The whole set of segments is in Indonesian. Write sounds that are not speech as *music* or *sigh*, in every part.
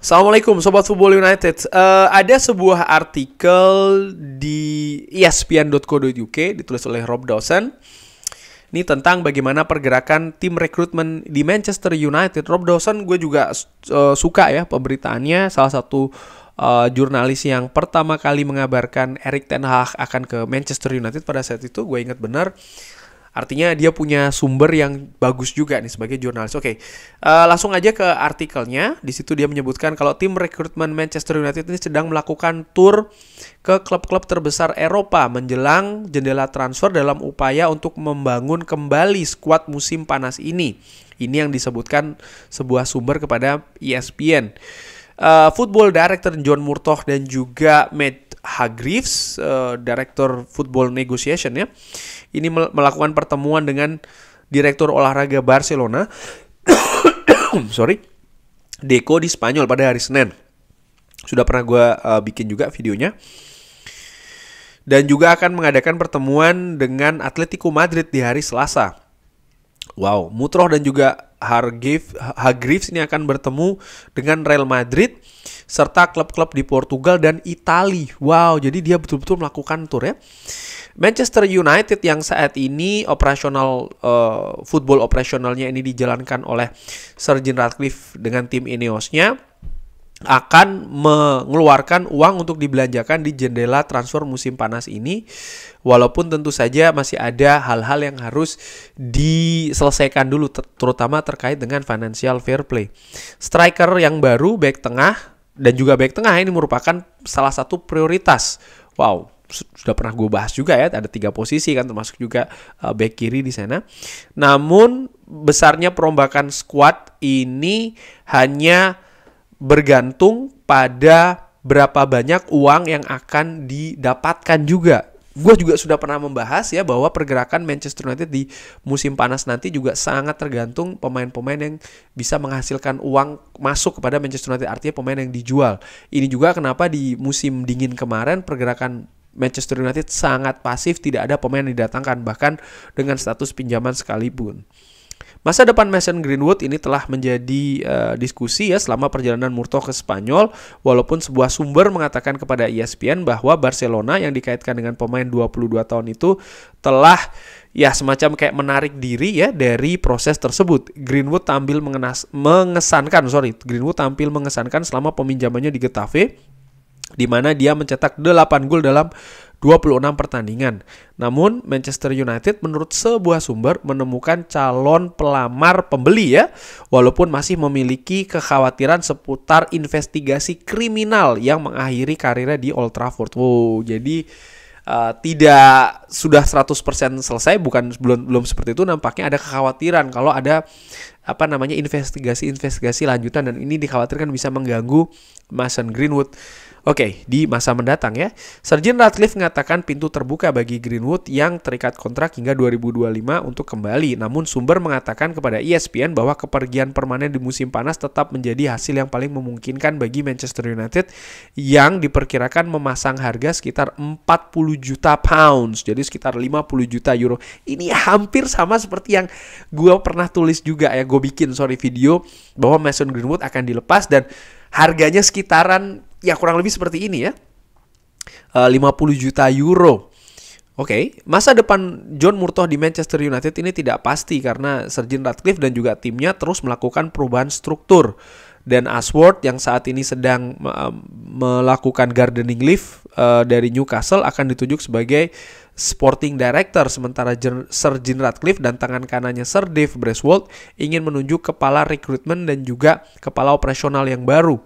Assalamualaikum Sobat Football United. Uh, ada sebuah artikel di ESPN.co.uk ditulis oleh Rob Dawson. Ini tentang bagaimana pergerakan tim rekrutmen di Manchester United. Rob Dawson gue juga uh, suka ya pemberitaannya. Salah satu uh, jurnalis yang pertama kali mengabarkan Erik Ten Hag akan ke Manchester United pada saat itu gue ingat benar Artinya dia punya sumber yang bagus juga nih sebagai jurnalis. Oke, okay. uh, eh, langsung aja ke artikelnya. Di situ dia menyebutkan kalau tim rekrutmen Manchester United ini sedang melakukan tur ke klub-klub terbesar Eropa menjelang jendela transfer dalam upaya untuk membangun kembali skuad musim panas ini. Ini yang disebutkan sebuah sumber kepada ESPN. Uh, eh, football Director John Murtoch dan juga Matt Hargreaves, uh, Director Football Negotiation ya ini melakukan pertemuan dengan direktur olahraga Barcelona *coughs* sorry Deco di Spanyol pada hari Senin sudah pernah gue uh, bikin juga videonya dan juga akan mengadakan pertemuan dengan Atletico Madrid di hari Selasa. Wow, Mutroh dan juga Hargif, Hargreaves ini akan bertemu dengan Real Madrid serta klub-klub di Portugal dan Italia. Wow, jadi dia betul-betul melakukan tour ya. Manchester United yang saat ini operasional uh, football operasionalnya ini dijalankan oleh Sir Jim Ratcliffe dengan tim Ineos-nya akan mengeluarkan uang untuk dibelanjakan di jendela transfer musim panas ini walaupun tentu saja masih ada hal-hal yang harus diselesaikan dulu ter terutama terkait dengan financial fair play. Striker yang baru back tengah dan juga back tengah ini merupakan salah satu prioritas. Wow, sudah pernah gue bahas juga ya ada tiga posisi kan termasuk juga uh, back kiri di sana namun besarnya perombakan squad ini hanya bergantung pada berapa banyak uang yang akan didapatkan juga gue juga sudah pernah membahas ya bahwa pergerakan Manchester United di musim panas nanti juga sangat tergantung pemain-pemain yang bisa menghasilkan uang masuk kepada Manchester United artinya pemain yang dijual ini juga kenapa di musim dingin kemarin pergerakan Manchester United sangat pasif, tidak ada pemain yang didatangkan bahkan dengan status pinjaman sekalipun. Masa depan Mason Greenwood ini telah menjadi uh, diskusi ya selama perjalanan Murto ke Spanyol walaupun sebuah sumber mengatakan kepada ESPN bahwa Barcelona yang dikaitkan dengan pemain 22 tahun itu telah ya semacam kayak menarik diri ya dari proses tersebut. Greenwood tampil mengenas, mengesankan sorry Greenwood tampil mengesankan selama peminjamannya di Getafe di mana dia mencetak 8 gol dalam 26 pertandingan. Namun Manchester United menurut sebuah sumber menemukan calon pelamar pembeli ya, walaupun masih memiliki kekhawatiran seputar investigasi kriminal yang mengakhiri karirnya di Old Trafford. Wow, jadi Uh, tidak sudah 100% selesai bukan belum belum seperti itu nampaknya ada kekhawatiran kalau ada apa namanya investigasi-investigasi lanjutan dan ini dikhawatirkan bisa mengganggu Mason Greenwood Oke, di masa mendatang ya. Sergeant Ratcliffe mengatakan pintu terbuka bagi Greenwood yang terikat kontrak hingga 2025 untuk kembali. Namun sumber mengatakan kepada ESPN bahwa kepergian permanen di musim panas tetap menjadi hasil yang paling memungkinkan bagi Manchester United yang diperkirakan memasang harga sekitar 40 juta pounds. Jadi sekitar 50 juta euro. Ini hampir sama seperti yang gue pernah tulis juga ya. Gue bikin sorry video bahwa Mason Greenwood akan dilepas dan harganya sekitaran ya kurang lebih seperti ini ya. Eh, uh, 50 juta euro. Oke, okay. masa depan John Murtoh di Manchester United ini tidak pasti karena Sir Sergin Ratcliffe dan juga timnya terus melakukan perubahan struktur. Dan Ashworth yang saat ini sedang melakukan gardening leave uh, dari Newcastle akan ditunjuk sebagai sporting director sementara Sir Jim Ratcliffe dan tangan kanannya Sir Dave Breswold ingin menunjuk kepala rekrutmen dan juga kepala operasional yang baru.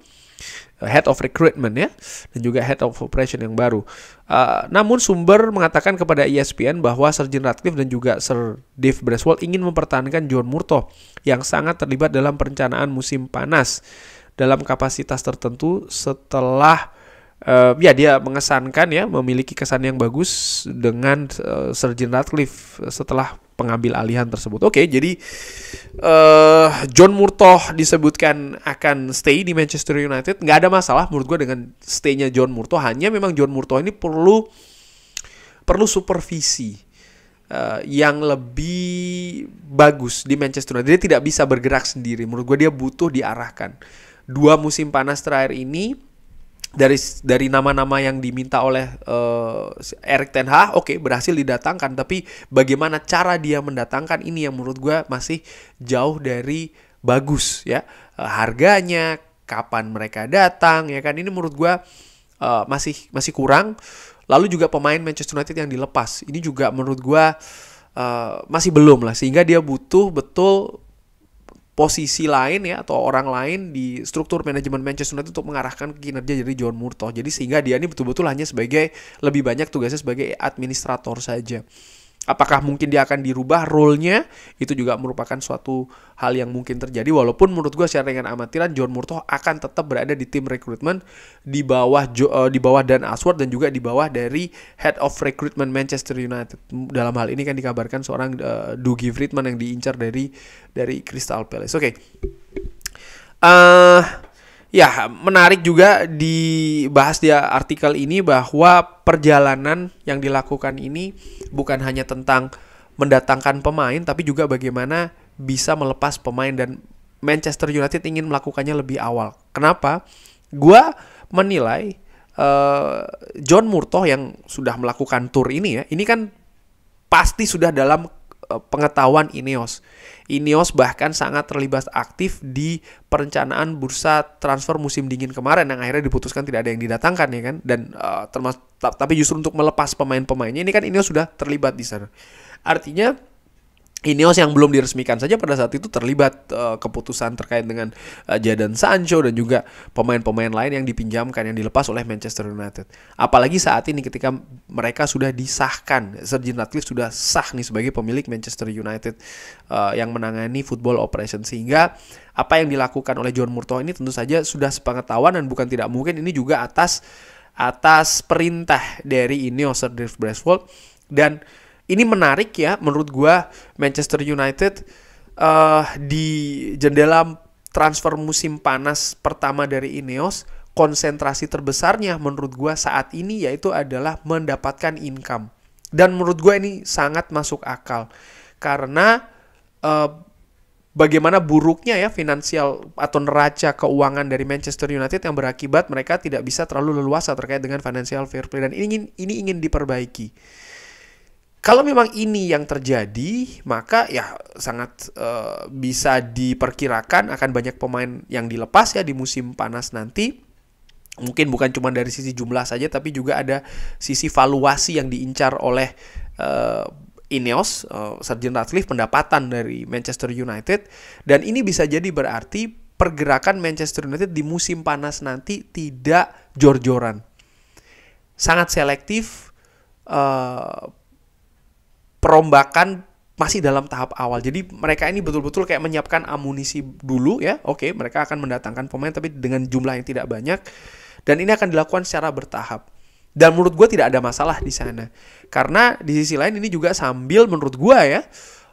Eh, head of recruitment ya dan juga head of operation yang baru. Uh, namun sumber mengatakan kepada ESPN bahwa Jim Ratcliffe dan juga Sir Dave Braswell ingin mempertahankan John Murtough yang sangat terlibat dalam perencanaan musim panas dalam kapasitas tertentu setelah uh, ya dia mengesankan ya memiliki kesan yang bagus dengan uh, eh, Sergeant Radcliffe setelah pengambil alihan tersebut. Oke, okay, jadi uh, John Murtoh disebutkan akan stay di Manchester United, nggak ada masalah menurut gue dengan staynya John Murtoh. Hanya memang John Murtoh ini perlu perlu supervisi uh, yang lebih bagus di Manchester United. Dia tidak bisa bergerak sendiri. Menurut gue dia butuh diarahkan. Dua musim panas terakhir ini dari dari nama-nama yang diminta oleh uh, eh, Erik Ten Hag oke okay, berhasil didatangkan tapi bagaimana cara dia mendatangkan ini yang menurut gue masih jauh dari bagus ya uh, harganya kapan mereka datang ya kan ini menurut gue uh, masih masih kurang lalu juga pemain Manchester United yang dilepas ini juga menurut gue uh, masih belum lah sehingga dia butuh betul posisi lain ya atau orang lain di struktur manajemen Manchester United untuk mengarahkan kinerja dari John Murtough. Jadi sehingga dia ini betul-betul hanya sebagai lebih banyak tugasnya sebagai administrator saja. Apakah mungkin dia akan dirubah role Itu juga merupakan suatu hal yang mungkin terjadi. Walaupun menurut gue secara dengan amatiran, John Murtoh akan tetap berada di tim rekrutmen di bawah jo, uh, di bawah Dan Aswad dan juga di bawah dari head of recruitment Manchester United. Dalam hal ini kan dikabarkan seorang uh, Dougie Friedman yang diincar dari dari Crystal Palace. Oke. Okay. Uh, eh, ya menarik juga dibahas di artikel ini bahwa perjalanan yang dilakukan ini bukan hanya tentang mendatangkan pemain tapi juga bagaimana bisa melepas pemain dan Manchester United ingin melakukannya lebih awal. Kenapa? Gua menilai uh, John Murtoh yang sudah melakukan tour ini ya, ini kan pasti sudah dalam Eh, pengetahuan INEOS. INEOS bahkan sangat terlibat aktif di perencanaan bursa transfer musim dingin kemarin yang akhirnya diputuskan tidak ada yang didatangkan ya kan dan uh, termasuk tapi justru untuk melepas pemain-pemainnya ini kan INEOS sudah terlibat di sana. Artinya Ineos yang belum diresmikan saja pada saat itu terlibat uh, keputusan terkait dengan uh, Jadon Sancho dan juga pemain-pemain lain yang dipinjamkan yang dilepas oleh Manchester United. Apalagi saat ini ketika mereka sudah disahkan, Sir Sergin Ratcliffe sudah sah nih sebagai pemilik Manchester United uh, yang menangani football operation sehingga apa yang dilakukan oleh John Murtough ini tentu saja sudah sepengetahuan dan bukan tidak mungkin ini juga atas atas perintah dari Ineos Sir Dave Braswell dan ini menarik ya menurut gue Manchester United uh, di jendela transfer musim panas pertama dari Ineos konsentrasi terbesarnya menurut gue saat ini yaitu adalah mendapatkan income dan menurut gue ini sangat masuk akal karena uh, bagaimana buruknya ya finansial atau neraca keuangan dari Manchester United yang berakibat mereka tidak bisa terlalu leluasa terkait dengan financial fair play dan ini ingin ini ingin diperbaiki kalau memang ini yang terjadi, maka ya sangat uh, bisa diperkirakan akan banyak pemain yang dilepas ya di musim panas nanti. Mungkin bukan cuma dari sisi jumlah saja, tapi juga ada sisi valuasi yang diincar oleh uh, Ineos, uh, eh, Sergeant Ratcliffe, pendapatan dari Manchester United. Dan ini bisa jadi berarti pergerakan Manchester United di musim panas nanti tidak jor-joran. Sangat selektif, uh, perombakan masih dalam tahap awal. Jadi mereka ini betul-betul kayak menyiapkan amunisi dulu ya. Oke, mereka akan mendatangkan pemain tapi dengan jumlah yang tidak banyak. Dan ini akan dilakukan secara bertahap. Dan menurut gue tidak ada masalah di sana. Karena di sisi lain ini juga sambil menurut gue ya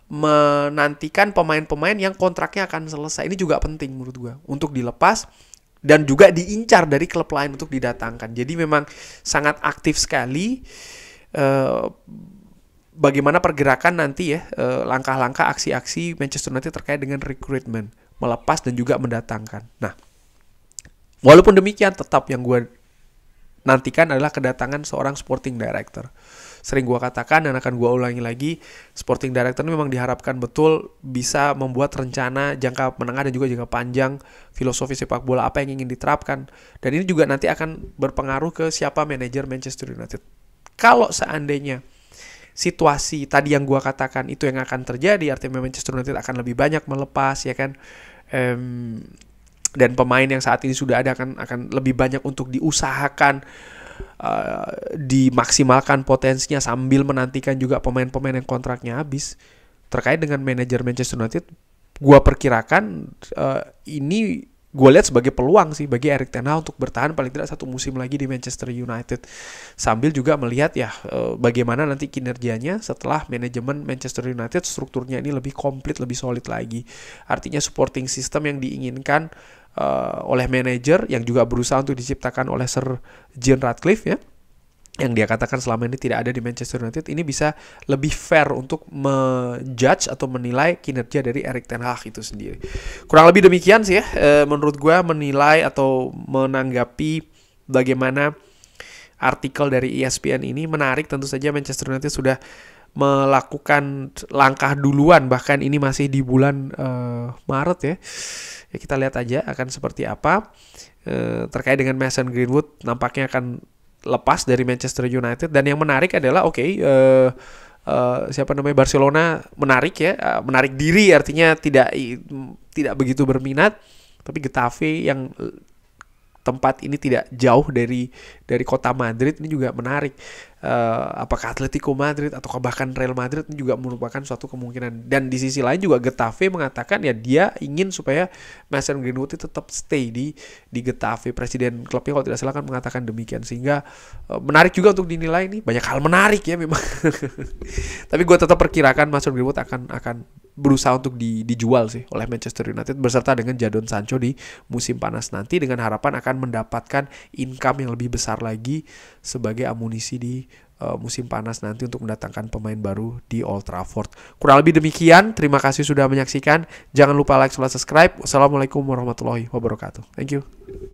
menantikan pemain-pemain yang kontraknya akan selesai. Ini juga penting menurut gue untuk dilepas dan juga diincar dari klub lain untuk didatangkan. Jadi memang sangat aktif sekali. Uh, bagaimana pergerakan nanti ya eh, langkah-langkah aksi-aksi Manchester United terkait dengan recruitment melepas dan juga mendatangkan. Nah, walaupun demikian tetap yang gue nantikan adalah kedatangan seorang sporting director. Sering gue katakan dan akan gue ulangi lagi, sporting director ini memang diharapkan betul bisa membuat rencana jangka menengah dan juga jangka panjang filosofi sepak bola apa yang ingin diterapkan. Dan ini juga nanti akan berpengaruh ke siapa manajer Manchester United. Kalau seandainya situasi tadi yang gua katakan itu yang akan terjadi artinya Manchester United akan lebih banyak melepas ya kan um, dan pemain yang saat ini sudah ada akan akan lebih banyak untuk diusahakan uh, dimaksimalkan potensinya sambil menantikan juga pemain-pemain yang kontraknya habis terkait dengan manajer Manchester United gua perkirakan uh, ini gue lihat sebagai peluang sih bagi Erik Ten Hag untuk bertahan paling tidak satu musim lagi di Manchester United sambil juga melihat ya eh, bagaimana nanti kinerjanya setelah manajemen Manchester United strukturnya ini lebih komplit lebih solid lagi artinya supporting system yang diinginkan uh, oleh manajer yang juga berusaha untuk diciptakan oleh Sir Jim Ratcliffe ya yang dia katakan selama ini tidak ada di Manchester United ini bisa lebih fair untuk menjudge atau menilai kinerja dari Erik Ten Hag itu sendiri. Kurang lebih demikian sih ya eh, menurut gue menilai atau menanggapi bagaimana artikel dari ESPN ini menarik tentu saja Manchester United sudah melakukan langkah duluan bahkan ini masih di bulan uh, Maret ya. ya kita lihat aja akan seperti apa uh, terkait dengan Mason Greenwood nampaknya akan lepas dari Manchester United dan yang menarik adalah oke okay, uh, eh, uh, eh, siapa namanya Barcelona menarik ya uh, menarik diri artinya tidak i, tidak begitu berminat tapi Getafe yang tempat ini tidak jauh dari dari kota Madrid ini juga menarik uh, apakah Atletico Madrid atau bahkan Real Madrid juga merupakan suatu kemungkinan. Dan di sisi lain juga Getafe mengatakan ya dia ingin supaya Mason Greenwood itu tetap stay di di Getafe. Presiden klubnya kalau tidak salah kan mengatakan demikian sehingga uh, menarik juga untuk dinilai nih banyak hal menarik ya memang. *laughs* Tapi gue tetap perkirakan Mason Greenwood akan akan berusaha untuk di, dijual sih oleh Manchester United beserta dengan Jadon Sancho di musim panas nanti dengan harapan akan mendapatkan income yang lebih besar lagi sebagai amunisi di Eh, musim panas nanti untuk mendatangkan pemain baru di Old Trafford. Kurang lebih demikian, terima kasih sudah menyaksikan. Jangan lupa like, subscribe. Wassalamualaikum warahmatullahi wabarakatuh. Thank you.